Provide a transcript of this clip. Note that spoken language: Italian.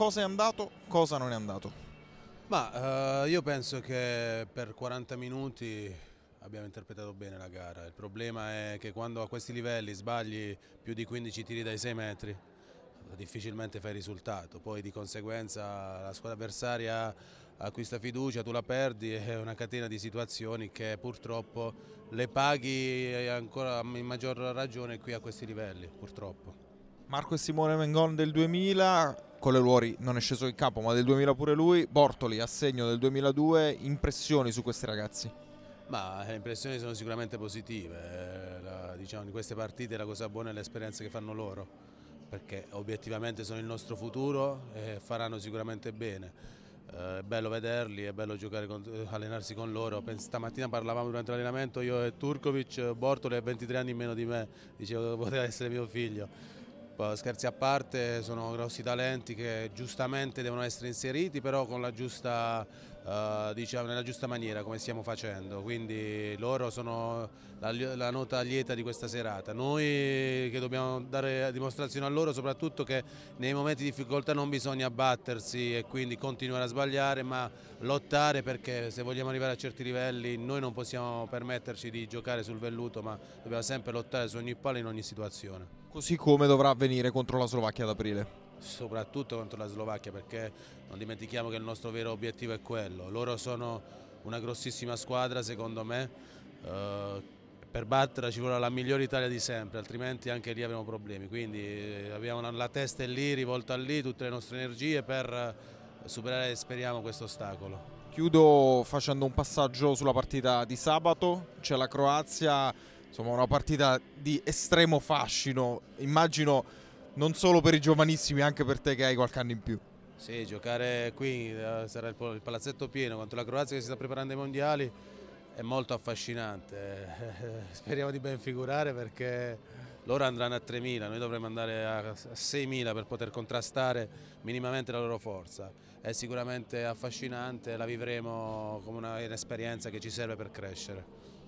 cosa è andato, cosa non è andato? Ma eh, io penso che per 40 minuti abbiamo interpretato bene la gara, il problema è che quando a questi livelli sbagli più di 15 tiri dai 6 metri difficilmente fai risultato, poi di conseguenza la squadra avversaria acquista fiducia, tu la perdi, è una catena di situazioni che purtroppo le paghi ancora in maggior ragione qui a questi livelli, purtroppo. Marco e Simone Mengon del 2000, con le Coleluori non è sceso in campo, ma del 2000 pure lui. Bortoli a segno del 2002. Impressioni su questi ragazzi? Ma le eh, impressioni sono sicuramente positive. Eh, la, diciamo, di queste partite la cosa buona è l'esperienza che fanno loro, perché obiettivamente sono il nostro futuro e faranno sicuramente bene. Eh, è bello vederli, è bello giocare con, allenarsi con loro. Stamattina parlavamo durante l'allenamento, io e Turkovic, Bortoli ha 23 anni in meno di me, dicevo che poteva essere mio figlio scherzi a parte sono grossi talenti che giustamente devono essere inseriti però con la giusta diciamo, nella giusta maniera come stiamo facendo, quindi loro sono la, la, nota lieta di questa serata, noi che dobbiamo dare dimostrazione a loro soprattutto che nei momenti di difficoltà non bisogna battersi e quindi continuare a sbagliare ma lottare perché se vogliamo arrivare a certi livelli noi non possiamo permetterci di giocare sul velluto ma dobbiamo sempre lottare su ogni palla in ogni situazione. Così come dovrà avvenire contro la Slovacchia ad aprile soprattutto contro la Slovacchia perché non dimentichiamo che il nostro vero obiettivo è quello. Loro sono una grossissima squadra secondo me, eh, per batterla ci vorrà la migliore Italia di sempre, altrimenti anche lì avremo problemi. Quindi eh, abbiamo la testa lì, rivolta lì, tutte le nostre energie per eh, superare, speriamo, questo ostacolo. Chiudo facendo un passaggio sulla partita di sabato, c'è la Croazia, insomma una partita di estremo fascino, immagino non solo per i giovanissimi, anche per te che hai qualche anno in più. Sì, giocare qui eh, sarà il palazzetto pieno contro la Croazia che si sta preparando ai mondiali è molto affascinante. Speriamo di ben figurare perché loro andranno a 3.000, noi dovremmo andare a 6.000 per poter contrastare minimamente la loro forza. È sicuramente affascinante, la vivremo come un'esperienza che ci serve per crescere.